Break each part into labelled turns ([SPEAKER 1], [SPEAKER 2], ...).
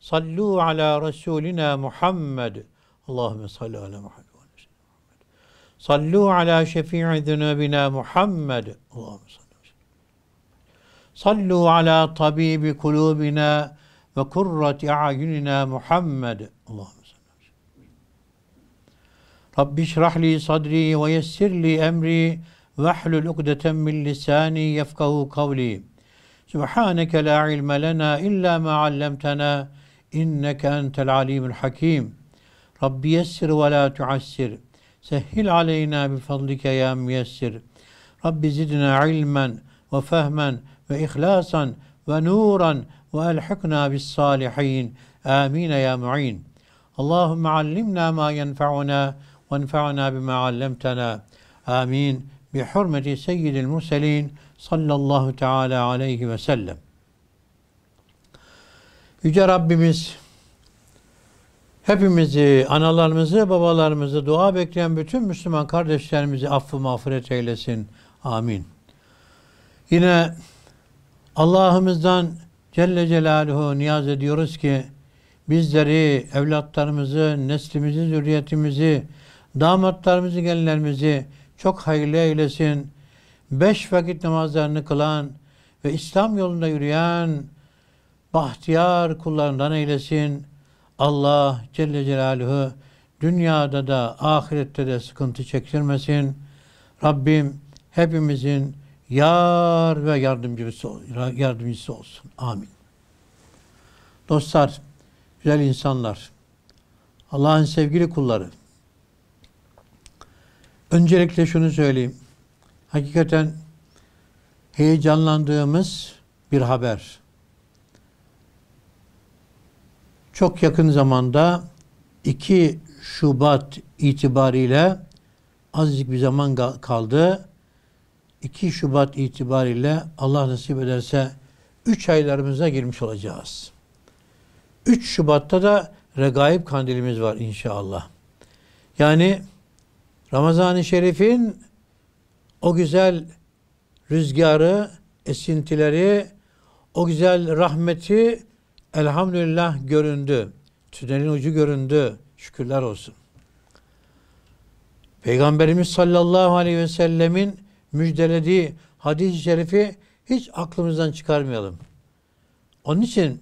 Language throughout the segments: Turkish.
[SPEAKER 1] صلوا على رسولنا محمد اللهم صل على محمد صلوا على شفيع ذنوبنا محمد اللهم صل صلوا على طبيب قلوبنا وكرة أعيننا محمد اللهم صل رب اشرح لي صدري ويسر لي أمري واحلل عقدة من لساني يفقه قولي سبحانك لا علم لنا إلا ما علمتنا إنك أنت العليم الحكيم رب يسر ولا تعسر سهل علينا بفضلك يا ميسر رب زدنا علما وفهما وإخلاصا ونورا وألحقنا بالصالحين آمين يا معين اللهم علمنا ما ينفعنا وانفعنا بما علمتنا آمين بحرمة سيد المرسلين صلى الله تعالى عليه وسلم Yüce Rabbimiz hepimizi, analarımızı, babalarımızı, dua bekleyen bütün Müslüman kardeşlerimizi affı mağfiret eylesin. Amin. Yine Allah'ımızdan Celle Celaluhu niyaz ediyoruz ki bizleri, evlatlarımızı, neslimizi, zürriyetimizi, damatlarımızı, gelinlerimizi çok hayırlı eylesin. Beş vakit namazlarını kılan ve İslam yolunda yürüyen bahtiyar kullarından eylesin. Allah Celle Celaluhu dünyada da ahirette de sıkıntı çektirmesin. Rabbim hepimizin yar ve yardımcısı, yardımcısı olsun. Amin. Dostlar, güzel insanlar, Allah'ın sevgili kulları. Öncelikle şunu söyleyeyim. Hakikaten heyecanlandığımız bir haber. Çok yakın zamanda 2 Şubat itibariyle azıcık bir zaman kaldı. 2 Şubat itibariyle Allah nasip ederse 3 aylarımıza girmiş olacağız. 3 Şubat'ta da regaib kandilimiz var inşallah. Yani Ramazan-ı Şerif'in o güzel rüzgarı, esintileri, o güzel rahmeti elhamdülillah göründü. Tünelin ucu göründü. Şükürler olsun. Peygamberimiz sallallahu aleyhi ve sellemin müjdelediği hadis-i şerifi hiç aklımızdan çıkarmayalım. Onun için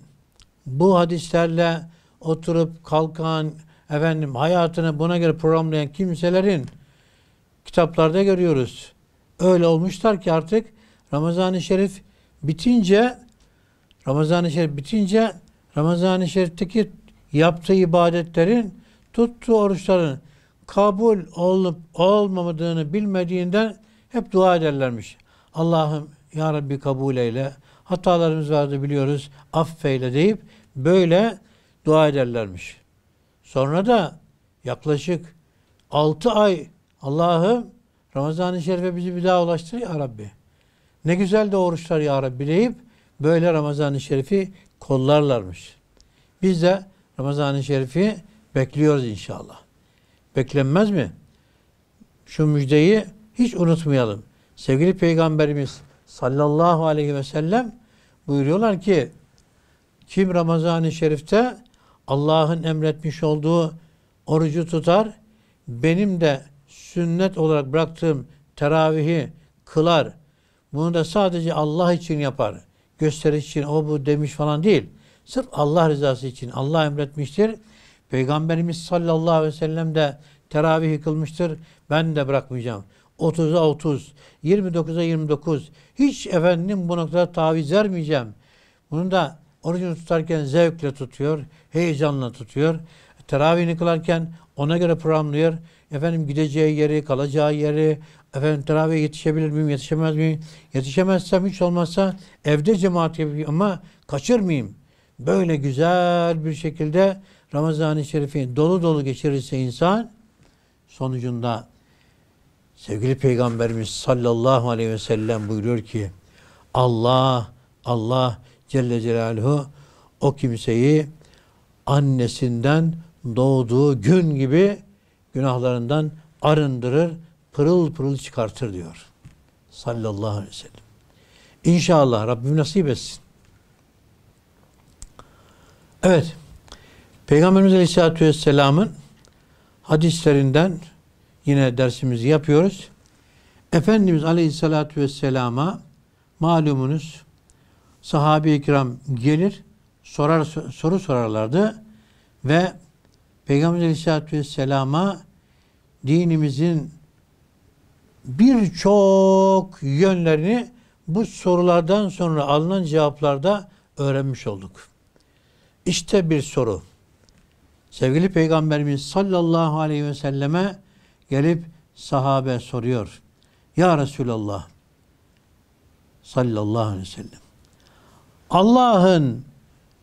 [SPEAKER 1] bu hadislerle oturup kalkan, efendim hayatını buna göre programlayan kimselerin kitaplarda görüyoruz. Öyle olmuşlar ki artık Ramazan-ı Şerif bitince Ramazan-ı Şerif bitince Ramazan-ı Şerif'teki yaptığı ibadetlerin, tuttuğu oruçların kabul olup olmadığını bilmediğinden hep dua ederlermiş. Allah'ım ya Rabbi kabul eyle. Hatalarımız vardı biliyoruz. Affeyle deyip böyle dua ederlermiş. Sonra da yaklaşık 6 ay Allah'ım Ramazan-ı Şerif'e bizi bir daha ulaştır ya Rabbi. Ne güzel de oruçlar ya Rabbi deyip böyle Ramazan-ı Şerif'i kollarlarmış. Biz de Ramazan-ı Şerif'i bekliyoruz inşallah. Beklenmez mi? Şu müjdeyi hiç unutmayalım. Sevgili Peygamberimiz sallallahu aleyhi ve sellem buyuruyorlar ki kim Ramazan-ı Şerif'te Allah'ın emretmiş olduğu orucu tutar, benim de sünnet olarak bıraktığım teravihi kılar. Bunu da sadece Allah için yapar gösteriş için o bu demiş falan değil. Sırf Allah rızası için Allah emretmiştir. Peygamberimiz sallallahu aleyhi ve sellem de teravih kılmıştır. Ben de bırakmayacağım. 30'a 30, 29'a 29. Hiç efendim bu noktada taviz vermeyeceğim. Bunu da orucunu tutarken zevkle tutuyor, heyecanla tutuyor. Teravihini kılarken ona göre programlıyor. Efendim gideceği yeri, kalacağı yeri, efendim teravih yetişebilir miyim, yetişemez miyim? Yetişemezsem hiç olmazsa evde cemaat yapayım ama kaçırmayayım. Böyle güzel bir şekilde Ramazan-ı Şerif'i dolu dolu geçirirse insan sonucunda sevgili Peygamberimiz sallallahu aleyhi ve sellem buyuruyor ki Allah, Allah Celle Celaluhu o kimseyi annesinden doğduğu gün gibi günahlarından arındırır, pırıl pırıl çıkartır diyor. Sallallahu aleyhi ve sellem. İnşallah Rabbim nasip etsin. Evet. Peygamberimiz Aleyhisselatü Vesselam'ın hadislerinden yine dersimizi yapıyoruz. Efendimiz Aleyhisselatü Vesselam'a malumunuz sahabe-i kiram gelir sorar, soru sorarlardı ve Peygamber Aleyhisselatü Vesselam'a dinimizin birçok yönlerini bu sorulardan sonra alınan cevaplarda öğrenmiş olduk. İşte bir soru. Sevgili Peygamberimiz sallallahu aleyhi ve selleme gelip sahabe soruyor. Ya Resulallah sallallahu aleyhi ve sellem. Allah'ın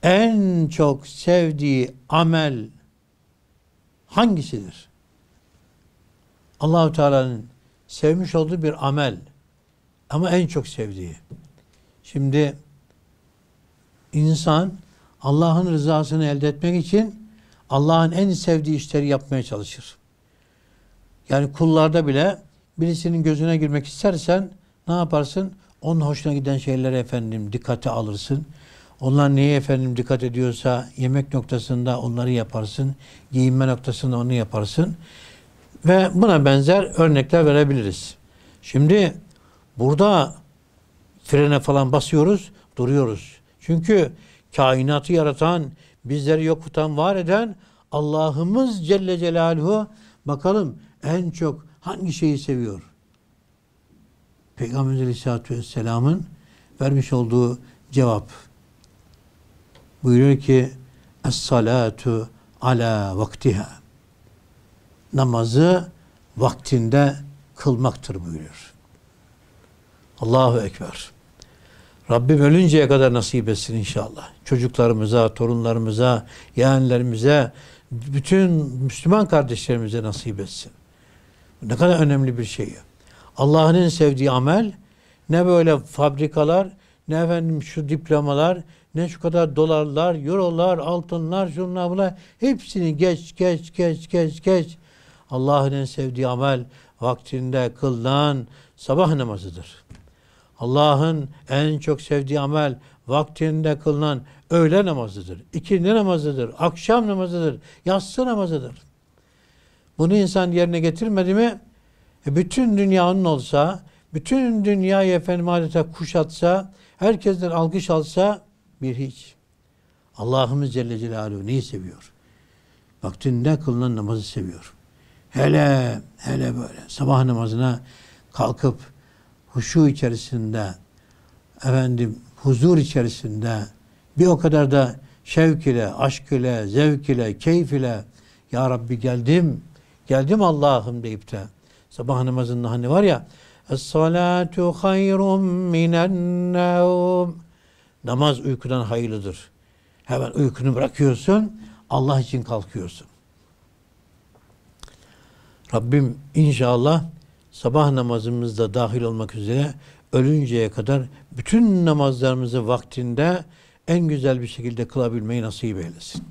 [SPEAKER 1] en çok sevdiği amel hangisidir? Allahü Teala'nın sevmiş olduğu bir amel. Ama en çok sevdiği. Şimdi insan Allah'ın rızasını elde etmek için Allah'ın en sevdiği işleri yapmaya çalışır. Yani kullarda bile birisinin gözüne girmek istersen ne yaparsın? Onun hoşuna giden şeylere efendim dikkate alırsın. Onlar neye efendim dikkat ediyorsa yemek noktasında onları yaparsın. Giyinme noktasında onu yaparsın. Ve buna benzer örnekler verebiliriz. Şimdi burada frene falan basıyoruz, duruyoruz. Çünkü kainatı yaratan, bizleri yokutan, var eden Allah'ımız Celle Celaluhu bakalım en çok hangi şeyi seviyor? Peygamber Aleyhisselatü Vesselam'ın vermiş olduğu cevap. Buyuruyor ki Es-salatu ala vaktiha namazı vaktinde kılmaktır buyuruyor. Allahu Ekber. Rabbim ölünceye kadar nasip etsin inşallah. Çocuklarımıza, torunlarımıza, yeğenlerimize, bütün Müslüman kardeşlerimize nasip etsin. Ne kadar önemli bir şey. Allah'ın en sevdiği amel ne böyle fabrikalar, ne efendim şu diplomalar, ne şu kadar dolarlar, eurolar, altınlar, şunlar bunlar hepsini geç geç geç geç geç Allah'ın en sevdiği amel vaktinde kılınan sabah namazıdır. Allah'ın en çok sevdiği amel vaktinde kılınan öğle namazıdır. İkindi namazıdır, akşam namazıdır, yatsı namazıdır. Bunu insan yerine getirmedi mi e, bütün dünyanın olsa, bütün dünyayı efendim adeta kuşatsa, herkesten alkış alsa bir hiç. Allah'ımız Celle Celaluhu neyi seviyor? Vaktinde kılınan namazı seviyor. Hele hele böyle sabah namazına kalkıp huşu içerisinde efendim huzur içerisinde bir o kadar da şevk ile, aşk ile, zevk ile, keyif ile Ya Rabbi geldim, geldim Allah'ım deyip de sabah namazında hani var ya Es-salatu hayrun minen nevm Namaz uykudan hayırlıdır. Hemen uykunu bırakıyorsun, Allah için kalkıyorsun. Rabbim inşallah sabah namazımızda dahil olmak üzere ölünceye kadar bütün namazlarımızı vaktinde en güzel bir şekilde kılabilmeyi nasip eylesin.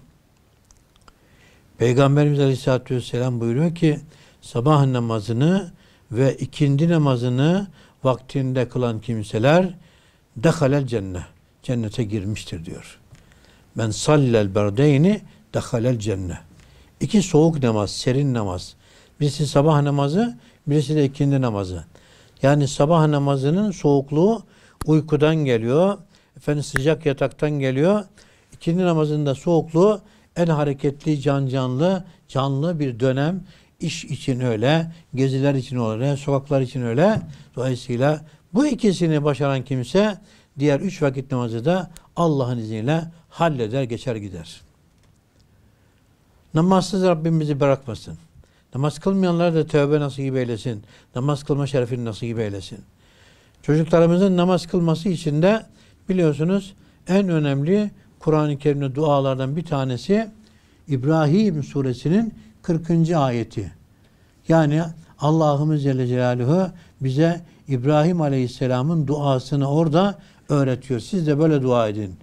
[SPEAKER 1] Peygamberimiz Aleyhisselatü Vesselam buyuruyor ki sabah namazını ve ikindi namazını vaktinde kılan kimseler dehalel cennet cennete girmiştir diyor. Ben sallel berdeyni dehalel cennet. İki soğuk namaz, serin namaz Birisi sabah namazı, birisi de ikindi namazı. Yani sabah namazının soğukluğu uykudan geliyor. Efendim sıcak yataktan geliyor. İkindi namazında soğukluğu en hareketli, can canlı, canlı bir dönem. iş için öyle, geziler için öyle, sokaklar için öyle. Dolayısıyla bu ikisini başaran kimse diğer üç vakit namazı da Allah'ın izniyle halleder, geçer gider. Namazsız Rabbimizi bırakmasın. Namaz kılmayanlar da tövbe nasip eylesin. Namaz kılma şerefini nasip eylesin. Çocuklarımızın namaz kılması için de biliyorsunuz en önemli Kur'an-ı Kerim'de dualardan bir tanesi İbrahim suresinin 40. ayeti. Yani Allah'ımız Celle Celaluhu bize İbrahim Aleyhisselam'ın duasını orada öğretiyor. Siz de böyle dua edin.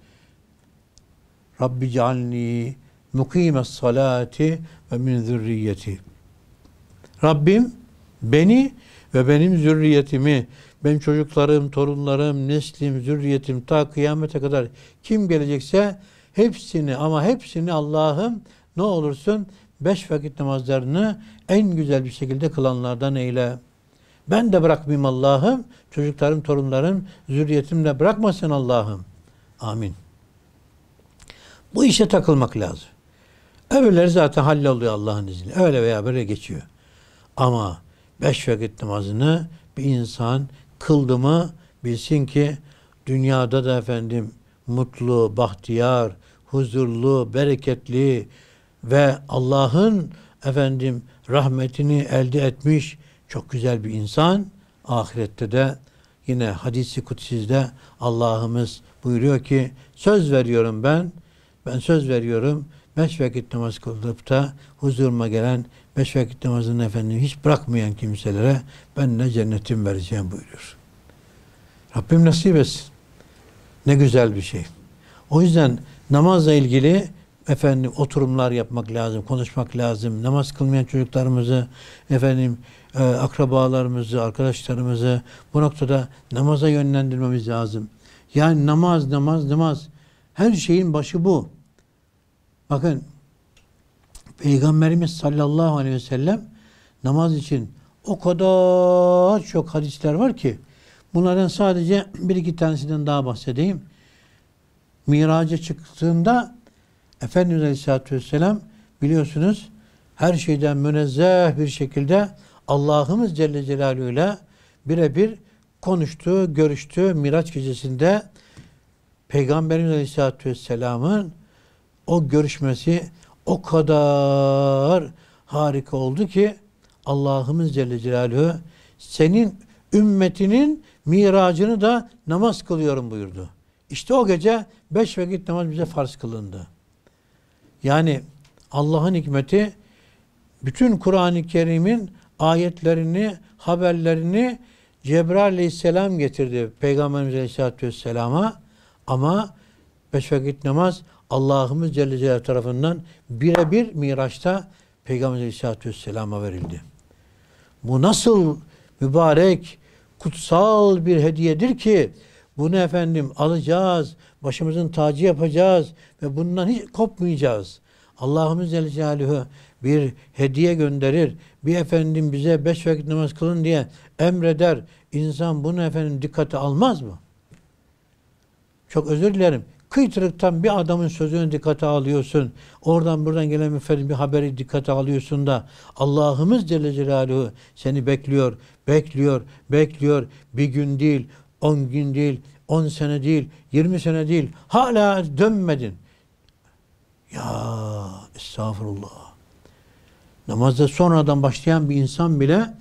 [SPEAKER 1] Rabbi cealni mukime salati ve min zürriyeti. Rabbim beni ve benim zürriyetimi, benim çocuklarım, torunlarım, neslim, zürriyetim ta kıyamete kadar kim gelecekse hepsini ama hepsini Allah'ım ne olursun beş vakit namazlarını en güzel bir şekilde kılanlardan eyle. Ben de bırakmayayım Allah'ım. Çocuklarım, torunlarım, zürriyetimle bırakmasın Allah'ım. Amin. Bu işe takılmak lazım. Öbürleri zaten halloluyor Allah'ın izniyle. Öyle veya böyle geçiyor. Ama beş vakit namazını bir insan kıldı mı bilsin ki dünyada da efendim mutlu, bahtiyar, huzurlu, bereketli ve Allah'ın efendim rahmetini elde etmiş çok güzel bir insan ahirette de yine hadisi kutsizde Allah'ımız buyuruyor ki söz veriyorum ben ben söz veriyorum beş vakit namaz kılıp da huzuruma gelen beş vakit namazını efendim hiç bırakmayan kimselere ben ne cennetim vereceğim buyuruyor. Rabbim nasip etsin. Ne güzel bir şey. O yüzden namazla ilgili efendim oturumlar yapmak lazım, konuşmak lazım. Namaz kılmayan çocuklarımızı, efendim e, akrabalarımızı, arkadaşlarımızı bu noktada namaza yönlendirmemiz lazım. Yani namaz, namaz, namaz. Her şeyin başı bu. Bakın Peygamberimiz sallallahu aleyhi ve sellem namaz için o kadar çok hadisler var ki bunlardan sadece bir iki tanesinden daha bahsedeyim. Miraca çıktığında Efendimiz Aleyhisselatü Vesselam biliyorsunuz her şeyden münezzeh bir şekilde Allah'ımız Celle Celaluhu ile birebir konuştu, görüştü Miraç gecesinde Peygamberimiz Aleyhisselatü Vesselam'ın o görüşmesi o kadar harika oldu ki Allah'ımız Celle Celaluhu senin ümmetinin miracını da namaz kılıyorum buyurdu. İşte o gece beş vakit namaz bize farz kılındı. Yani Allah'ın hikmeti bütün Kur'an-ı Kerim'in ayetlerini, haberlerini Cebrail aleyhisselam getirdi Peygamberimiz aleyhisselatü vesselama ama beş vakit namaz Allah'ımız Celle Celaluhu tarafından birebir Miraç'ta Peygamber Aleyhisselatü Vesselam'a verildi. Bu nasıl mübarek, kutsal bir hediyedir ki bunu efendim alacağız, başımızın tacı yapacağız ve bundan hiç kopmayacağız. Allah'ımız Celle Celaluhu bir hediye gönderir. Bir efendim bize beş vakit namaz kılın diye emreder. İnsan bunu efendim dikkate almaz mı? Çok özür dilerim kıytırıktan bir adamın sözünü dikkate alıyorsun. Oradan buradan gelen müferrin bir haberi dikkate alıyorsun da Allah'ımız Celle Celaluhu seni bekliyor, bekliyor, bekliyor. Bir gün değil, on gün değil, on sene değil, yirmi sene değil. Hala dönmedin. Ya estağfurullah. Namazda sonradan başlayan bir insan bile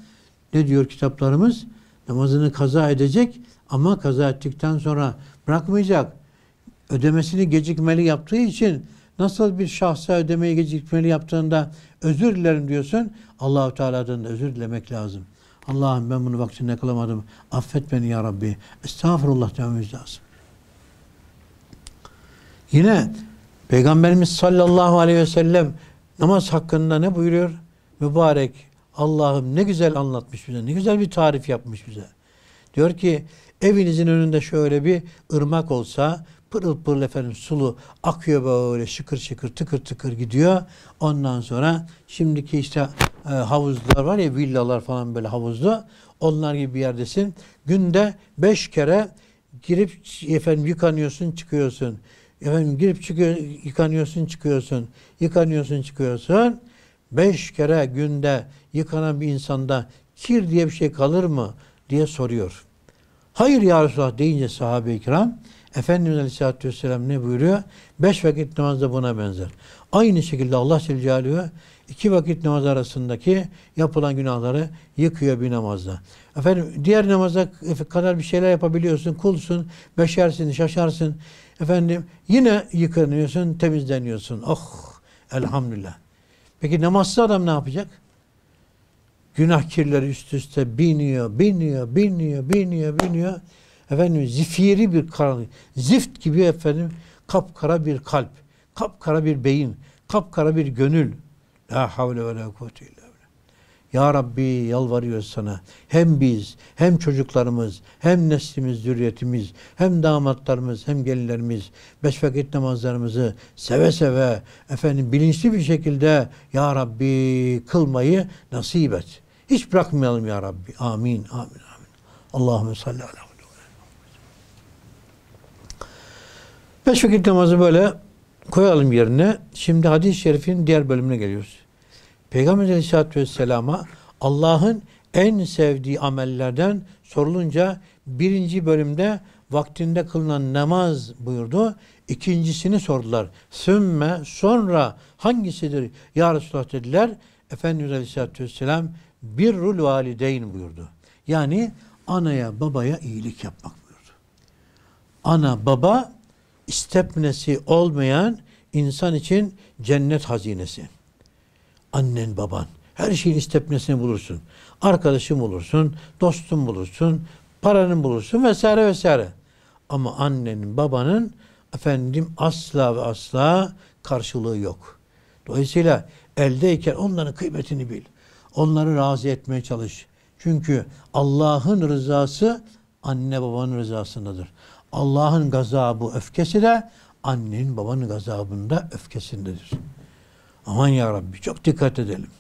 [SPEAKER 1] ne diyor kitaplarımız? Namazını kaza edecek ama kaza ettikten sonra bırakmayacak ödemesini gecikmeli yaptığı için nasıl bir şahsa ödemeyi gecikmeli yaptığında özür dilerim diyorsun. Allahu Teala'dan da özür dilemek lazım. Allah'ım ben bunu vaktinde kılamadım. Affet beni ya Rabbi. Estağfurullah dememiz lazım. Yine Peygamberimiz sallallahu aleyhi ve sellem namaz hakkında ne buyuruyor? Mübarek Allah'ım ne güzel anlatmış bize. Ne güzel bir tarif yapmış bize. Diyor ki evinizin önünde şöyle bir ırmak olsa pırıl pırıl efendim sulu akıyor böyle şıkır şıkır tıkır tıkır gidiyor. Ondan sonra şimdiki işte e, havuzlar var ya villalar falan böyle havuzlu. Onlar gibi bir yerdesin. Günde beş kere girip efendim yıkanıyorsun çıkıyorsun. Efendim girip çıkıyor, yıkanıyorsun çıkıyorsun. Yıkanıyorsun çıkıyorsun. Beş kere günde yıkanan bir insanda kir diye bir şey kalır mı diye soruyor. Hayır ya Resulallah deyince sahabe-i kiram Efendimiz Aleyhisselatü Vesselam ne buyuruyor? Beş vakit namaz da buna benzer. Aynı şekilde Allah Celle iki vakit namaz arasındaki yapılan günahları yıkıyor bir namazda. Efendim diğer namaza kadar bir şeyler yapabiliyorsun, kulsun, beşersin, şaşarsın. Efendim yine yıkanıyorsun, temizleniyorsun. Oh elhamdülillah. Peki namazsız adam ne yapacak? Günah kirleri üst üste biniyor, biniyor, biniyor, biniyor, biniyor efendim zifiri bir karanlık, zift gibi efendim kapkara bir kalp, kapkara bir beyin, kapkara bir gönül. La havle ve la kuvvete illa ya Rabbi yalvarıyoruz sana. Hem biz, hem çocuklarımız, hem neslimiz, zürriyetimiz, hem damatlarımız, hem gelinlerimiz beş vakit namazlarımızı seve seve efendim bilinçli bir şekilde Ya Rabbi kılmayı nasip et. Hiç bırakmayalım Ya Rabbi. Amin, amin, amin. Allahümme salli ala Beş vakit namazı böyle koyalım yerine. Şimdi hadis-i şerifin diğer bölümüne geliyoruz. Peygamber aleyhissalatü vesselama Allah'ın en sevdiği amellerden sorulunca birinci bölümde vaktinde kılınan namaz buyurdu. İkincisini sordular. Sümme sonra hangisidir ya Resulullah dediler. Efendimiz Aleyhisselatü Vesselam rul valideyn buyurdu. Yani anaya babaya iyilik yapmak buyurdu. Ana baba istepnesi olmayan insan için cennet hazinesi. Annen baban. Her şeyin istepnesini bulursun. Arkadaşın bulursun, dostun bulursun, paranın bulursun vesaire vesaire. Ama annenin babanın efendim asla ve asla karşılığı yok. Dolayısıyla eldeyken onların kıymetini bil. Onları razı etmeye çalış. Çünkü Allah'ın rızası anne babanın rızasındadır. Allah'ın gazabı öfkesi de annenin babanın gazabında öfkesindedir. Aman ya Rabbi çok dikkat edelim.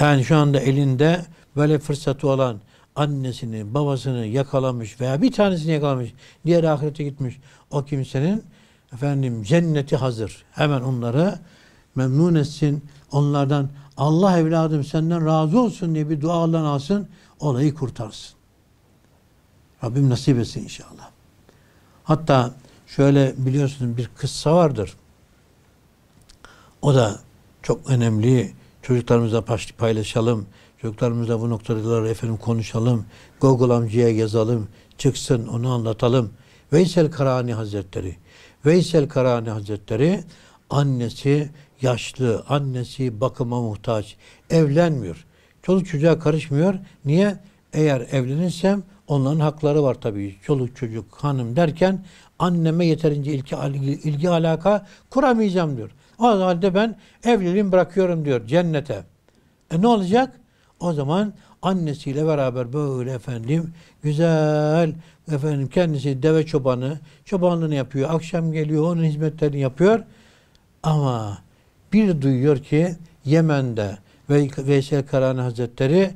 [SPEAKER 1] Yani şu anda elinde böyle fırsatı olan annesini, babasını yakalamış veya bir tanesini yakalamış, diğer ahirete gitmiş o kimsenin efendim cenneti hazır. Hemen onları memnun etsin. Onlardan Allah evladım senden razı olsun diye bir dualan alsın. Olayı kurtarsın. Rabbim nasip etsin inşallah. Hatta şöyle biliyorsunuz bir kıssa vardır. O da çok önemli. Çocuklarımıza paylaşalım. Çocuklarımızla bu noktaları efendim konuşalım. Google amcaya yazalım. Çıksın onu anlatalım. Veysel Karani Hazretleri. Veysel Karani Hazretleri annesi yaşlı, annesi bakıma muhtaç. Evlenmiyor. Çoluk çocuğa karışmıyor. Niye? eğer evlenirsem onların hakları var tabii. Çoluk çocuk hanım derken anneme yeterince ilgi, ilgi, ilgi alaka kuramayacağım diyor. O halde ben evliliğimi bırakıyorum diyor cennete. E ne olacak? O zaman annesiyle beraber böyle efendim güzel efendim kendisi deve çobanı çobanlığını yapıyor. Akşam geliyor onun hizmetlerini yapıyor. Ama bir duyuyor ki Yemen'de Veysel Karani Hazretleri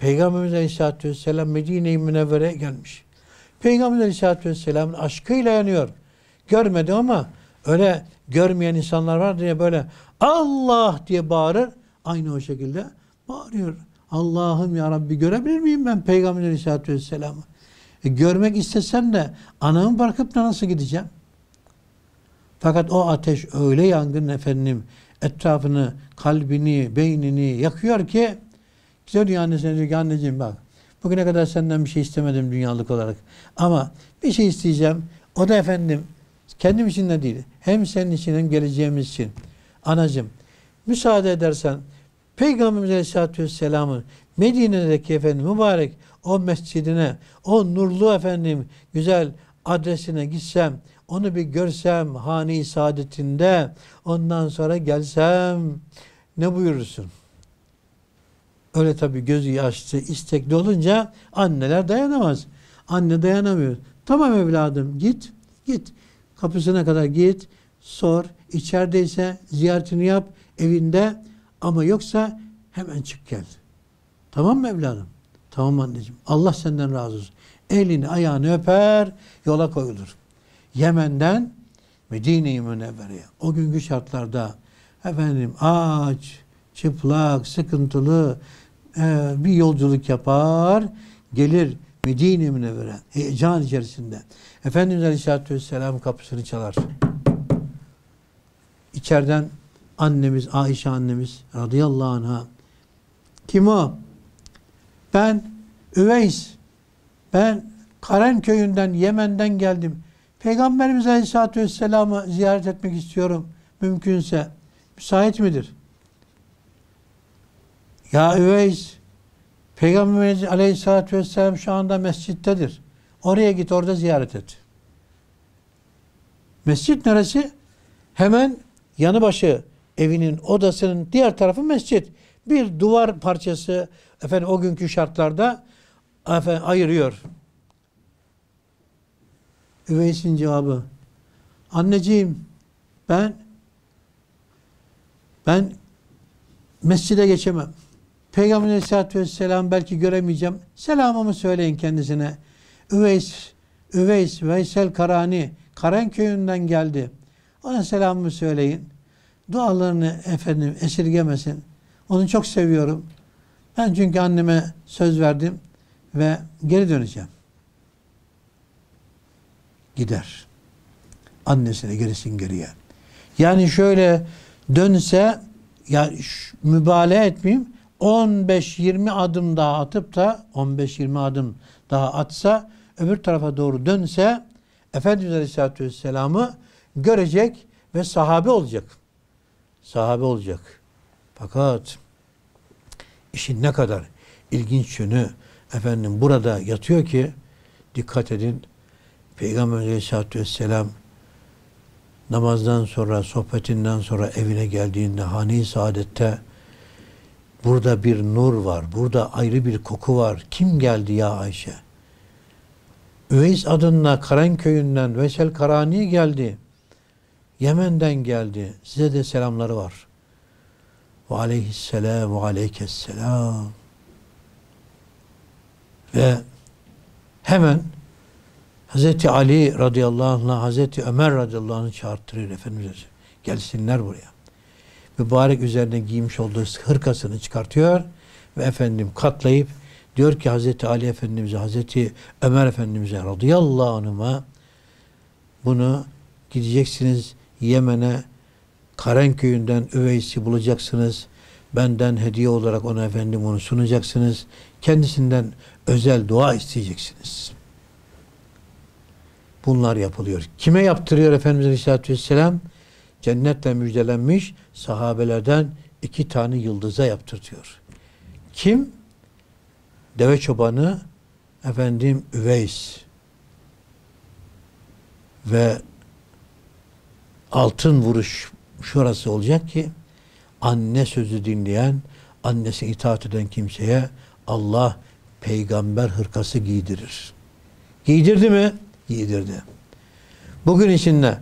[SPEAKER 1] Peygamberimiz Aleyhisselatü Vesselam Medine-i Münevvere'ye gelmiş. Peygamberimiz Aleyhisselatü Vesselam'ın aşkıyla yanıyor. Görmedi ama öyle görmeyen insanlar var diye böyle Allah diye bağırır. Aynı o şekilde bağırıyor. Allah'ım ya Rabbi görebilir miyim ben Peygamber Aleyhisselatü Vesselam'ı? E, görmek istesem de anamı bırakıp da nasıl gideceğim? Fakat o ateş öyle yangın efendim etrafını, kalbini, beynini yakıyor ki Gidiyor diyor annesine diyor ki anneciğim bak bugüne kadar senden bir şey istemedim dünyalık olarak. Ama bir şey isteyeceğim. O da efendim kendim için de değil. Hem senin için hem geleceğimiz için. Anacığım müsaade edersen Peygamberimiz Aleyhisselatü Vesselam'ın Medine'deki efendim mübarek o mescidine, o nurlu efendim güzel adresine gitsem, onu bir görsem hani saadetinde, ondan sonra gelsem ne buyurursun? Öyle tabi gözü yaşlı, istekli olunca anneler dayanamaz. Anne dayanamıyor. Tamam evladım git, git. Kapısına kadar git, sor. İçerideyse ziyaretini yap evinde ama yoksa hemen çık gel. Tamam mı evladım? Tamam anneciğim. Allah senden razı olsun. Elini ayağını öper, yola koyulur. Yemen'den Medine-i Münevvere'ye. O günkü şartlarda efendim ağaç, çıplak, sıkıntılı e, bir yolculuk yapar, gelir Medine-i Münevvere heyecan içerisinde. Efendimiz Aleyhisselatü Vesselam kapısını çalar. İçeriden annemiz Ayşe annemiz radıyallahu anha kim o? Ben Üveys. Ben Karen köyünden, Yemen'den geldim. Peygamberimiz Aleyhisselatü Vesselam'ı ziyaret etmek istiyorum. Mümkünse. Müsait midir? Ya Üveys Peygamberimiz Aleyhisselatü Vesselam şu anda mescittedir. Oraya git orada ziyaret et. Mescit neresi? Hemen yanı başı evinin odasının diğer tarafı mescit. Bir duvar parçası efendim o günkü şartlarda efendim, ayırıyor. Üveys'in cevabı anneciğim ben ben mescide geçemem. Peygamber Aleyhisselatü Vesselam belki göremeyeceğim. Selamımı söyleyin kendisine. Üveys, Üveys Veysel Karani, Karen köyünden geldi. Ona selamımı söyleyin. Dualarını efendim esirgemesin. Onu çok seviyorum. Ben çünkü anneme söz verdim ve geri döneceğim. Gider. Annesine gerisin geriye. Yani şöyle dönse ya mübalağa etmeyeyim. 15-20 adım daha atıp da 15-20 adım daha atsa öbür tarafa doğru dönse Efendimiz Aleyhisselatü Vesselam'ı görecek ve sahabe olacak. Sahabe olacak. Fakat işin ne kadar ilginç yönü efendim burada yatıyor ki dikkat edin Peygamber Aleyhisselatü Vesselam namazdan sonra, sohbetinden sonra evine geldiğinde hani saadette Burada bir nur var, burada ayrı bir koku var. Kim geldi ya Ayşe? Üveys adında Karan köyünden Vesel Karani geldi. Yemen'den geldi. Size de selamları var. Ve aleyhisselam ve aleykesselam. Ve hemen Hazreti Ali radıyallahu anh, Hazreti Ömer radıyallahu anh'ı çağırttırır Efendimiz Gelsinler buraya mübarek üzerine giymiş olduğu hırkasını çıkartıyor ve efendim katlayıp diyor ki Hazreti Ali Efendimiz'e, Hazreti Ömer Efendimiz'e radıyallahu anhuma bunu gideceksiniz Yemen'e Karen köyünden üveysi bulacaksınız. Benden hediye olarak ona efendim onu sunacaksınız. Kendisinden özel dua isteyeceksiniz. Bunlar yapılıyor. Kime yaptırıyor Efendimiz Aleyhisselatü Vesselam? cennetle müjdelenmiş sahabelerden iki tane yıldıza yaptırtıyor. Kim? Deve çobanı efendim Üveys ve altın vuruş şurası olacak ki anne sözü dinleyen, annesi itaat eden kimseye Allah peygamber hırkası giydirir. Giydirdi mi? Giydirdi. Bugün içinde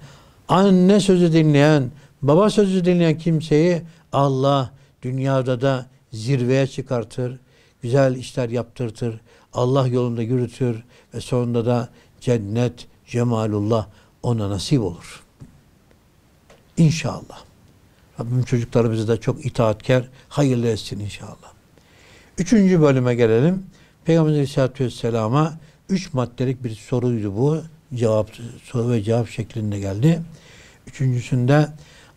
[SPEAKER 1] anne sözü dinleyen, baba sözü dinleyen kimseyi Allah dünyada da zirveye çıkartır, güzel işler yaptırtır, Allah yolunda yürütür ve sonunda da cennet, cemalullah ona nasip olur. İnşallah. Rabbim çocuklarımızı da çok itaatkar, hayırlı etsin inşallah. Üçüncü bölüme gelelim. Peygamber Aleyhisselatü Vesselam'a üç maddelik bir soruydu bu cevap soru ve cevap şeklinde geldi. Üçüncüsünde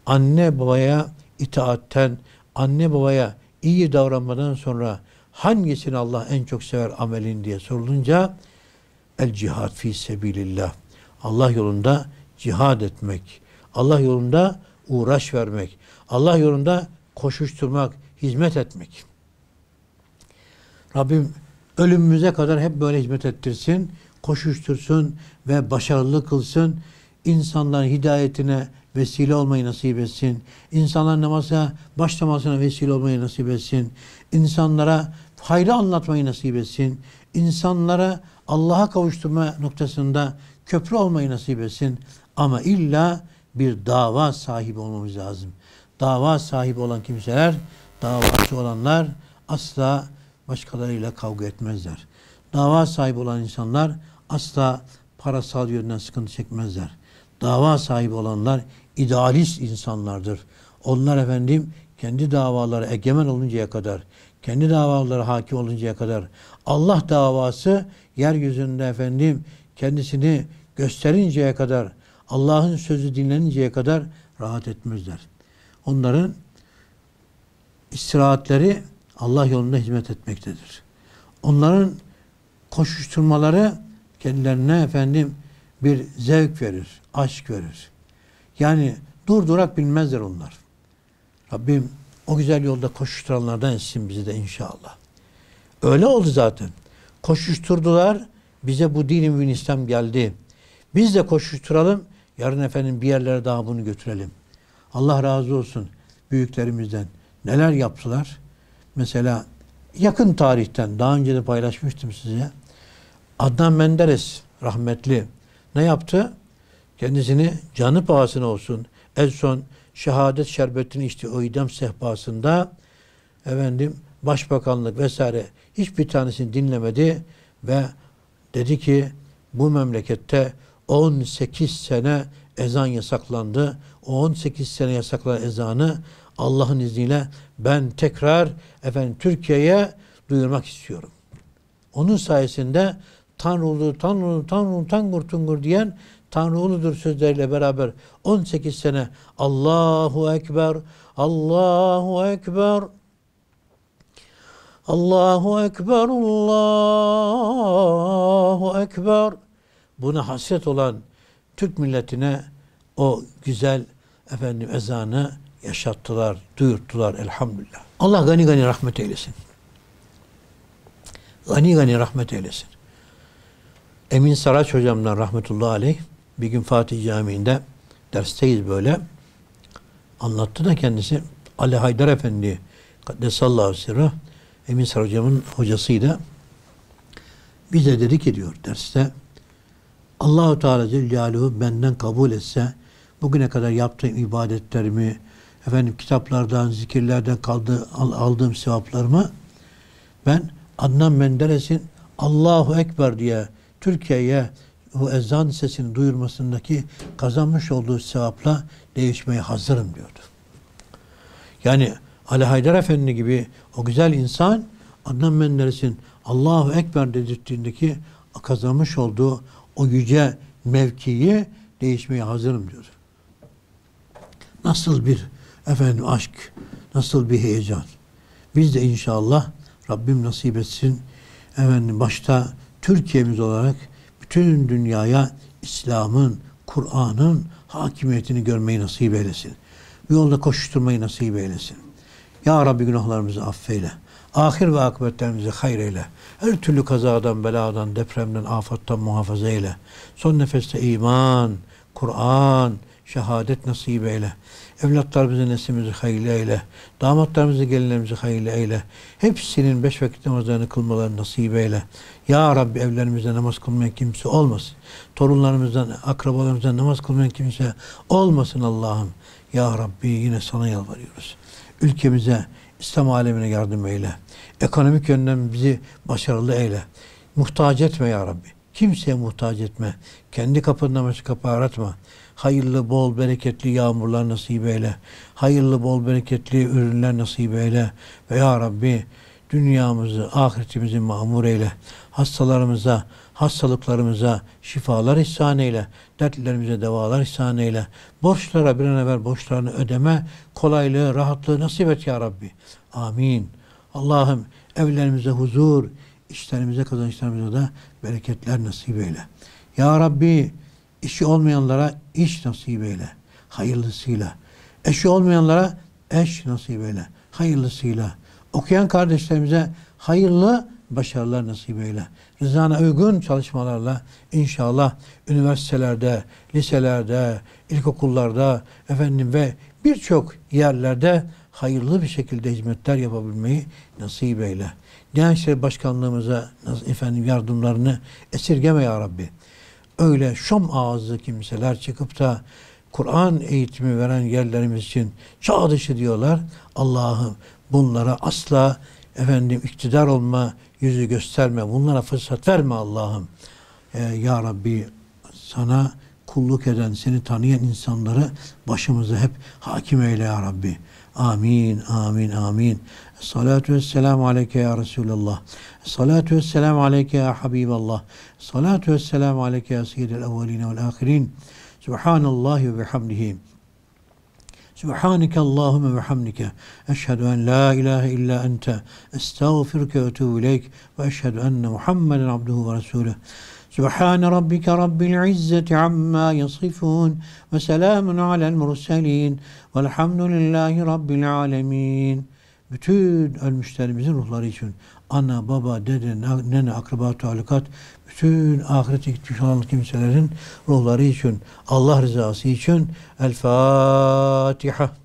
[SPEAKER 1] anne babaya itaatten, anne babaya iyi davranmadan sonra hangisini Allah en çok sever amelin diye sorulunca el cihad fi sebilillah. Allah yolunda cihad etmek, Allah yolunda uğraş vermek, Allah yolunda koşuşturmak, hizmet etmek. Rabbim ölümümüze kadar hep böyle hizmet ettirsin koşuştursun ve başarılı kılsın. İnsanların hidayetine vesile olmayı nasip etsin. İnsanlar namaza başlamasına vesile olmayı nasip etsin. İnsanlara hayrı anlatmayı nasip etsin. İnsanlara Allah'a kavuşturma noktasında köprü olmayı nasip etsin. Ama illa bir dava sahibi olmamız lazım. Dava sahibi olan kimseler, davası olanlar asla başkalarıyla kavga etmezler. Dava sahibi olan insanlar asla parasal yönden sıkıntı çekmezler. Dava sahibi olanlar idealist insanlardır. Onlar efendim kendi davaları egemen oluncaya kadar, kendi davaları hakim oluncaya kadar Allah davası yeryüzünde efendim kendisini gösterinceye kadar, Allah'ın sözü dinleninceye kadar rahat etmezler. Onların istirahatleri Allah yolunda hizmet etmektedir. Onların koşuşturmaları kendilerine efendim bir zevk verir, aşk verir. Yani dur durak bilmezler onlar. Rabbim o güzel yolda koşuşturanlardan etsin bizi de inşallah. Öyle oldu zaten. Koşuşturdular, bize bu dinin ve İslam geldi. Biz de koşuşturalım, yarın efendim bir yerlere daha bunu götürelim. Allah razı olsun büyüklerimizden. Neler yaptılar? Mesela yakın tarihten, daha önce de paylaşmıştım size. Adnan Menderes rahmetli ne yaptı? Kendisini canı pahasına olsun en son şehadet şerbetini içti o idam sehpasında efendim başbakanlık vesaire hiçbir tanesini dinlemedi ve dedi ki bu memlekette 18 sene ezan yasaklandı. O 18 sene yasaklanan ezanı Allah'ın izniyle ben tekrar efendim Türkiye'ye duyurmak istiyorum. Onun sayesinde Tanrı'lu, Tanrı'lu, Tanrı'lu, Tangur Tungur diyen Tanrı uludur sözleriyle beraber 18 sene Allahu Ekber, Allahu Ekber, Allahu Ekber, Allahu Ekber. Buna hasret olan Türk milletine o güzel efendim ezanı yaşattılar, duyurttular elhamdülillah. Allah gani gani rahmet eylesin. Gani gani rahmet eylesin. Emin Saraç hocamdan rahmetullahi aleyh bir gün Fatih Camii'nde dersteyiz böyle. Anlattı da kendisi Ali Haydar Efendi Kaddesallahu Sirrah Emin Saraç hocamın hocasıydı. Bize dedi ki diyor derste Allahu Teala Celaluhu benden kabul etse bugüne kadar yaptığım ibadetlerimi efendim kitaplardan, zikirlerden kaldı, aldığım sevaplarımı ben Adnan Menderes'in Allahu Ekber diye Türkiye'ye o ezan sesini duyurmasındaki kazanmış olduğu sevapla değişmeye hazırım diyordu. Yani Ali Haydar Efendi gibi o güzel insan Adnan Menderes'in Allahu Ekber dedirttiğindeki kazanmış olduğu o yüce mevkiyi değişmeye hazırım diyordu. Nasıl bir efendim aşk, nasıl bir heyecan. Biz de inşallah Rabbim nasip etsin. Efendim başta Türkiye'miz olarak bütün dünyaya İslam'ın, Kur'an'ın hakimiyetini görmeyi nasip eylesin. Bu yolda koşuşturmayı nasip eylesin. Ya Rabbi günahlarımızı affeyle. Ahir ve akıbetlerimizi hayır eyle. Her türlü kazadan, beladan, depremden, afattan muhafaza eyle. Son nefeste iman, Kur'an, şehadet nasip eyle. Evlatlarımızı neslimizi hayırlı eyle. Damatlarımızı gelinlerimizi hayırlı eyle. Hepsinin beş vakit namazlarını kılmalarını nasip eyle. Ya Rabbi evlerimizde namaz kılmayan kimse olmasın. Torunlarımızdan, akrabalarımızdan namaz kılmayan kimse olmasın Allah'ım. Ya Rabbi yine sana yalvarıyoruz. Ülkemize, İslam alemine yardım eyle. Ekonomik yönden bizi başarılı eyle. Muhtaç etme ya Rabbi. Kimseye muhtaç etme. Kendi kapından başka kapı aratma. Hayırlı, bol, bereketli yağmurlar nasip eyle. Hayırlı, bol, bereketli ürünler nasip eyle. Ve ya Rabbi dünyamızı, ahiretimizi mamur eyle. Hastalarımıza, hastalıklarımıza şifalar ihsan eyle. Dertlerimize devalar ihsan eyle. Borçlara bir an evvel borçlarını ödeme, kolaylığı, rahatlığı nasip et ya Rabbi. Amin. Allah'ım evlerimize huzur, işlerimize, kazançlarımıza da bereketler nasip eyle. Ya Rabbi İşi olmayanlara iş nasip eyle. Hayırlısıyla. Eşi olmayanlara eş nasip eyle. Hayırlısıyla. Okuyan kardeşlerimize hayırlı başarılar nasip eyle. Rızana uygun çalışmalarla inşallah üniversitelerde, liselerde, ilkokullarda efendim ve birçok yerlerde hayırlı bir şekilde hizmetler yapabilmeyi nasip eyle. Diyanet İşleri Başkanlığımıza efendim yardımlarını esirgeme ya Rabbi öyle şom ağızlı kimseler çıkıp da Kur'an eğitimi veren yerlerimiz için çağ dışı diyorlar. Allah'ım bunlara asla efendim iktidar olma yüzü gösterme. Bunlara fırsat verme Allah'ım. Ee, ya Rabbi sana kulluk eden, seni tanıyan insanları başımıza hep hakim eyle ya Rabbi. Amin, amin, amin. Salatu vesselamu aleyke ya Resulallah. Salatu vesselamu aleyke ya Habiballah. Salatu vesselamu aleyke ya seyyidil evveline vel ahirin. Subhanallah ve bihamdihi. Subhaneke Allahümme ve hamdike. Eşhedü en la ilahe illa ente. Estağfirke ve tuğuleyk. Ve eşhedü enne Muhammeden abduhu ve resulüh. Subhan rabbike rabbil izzeti amma yasifun ve selamun alel murselin velhamdülillahi rabbil alemin. Bütün ölmüşlerimizin ruhları için ana, baba, dede, nene, akraba, talikat, bütün ahirete gitmiş olan kimselerin ruhları için, Allah rızası için El Fatiha.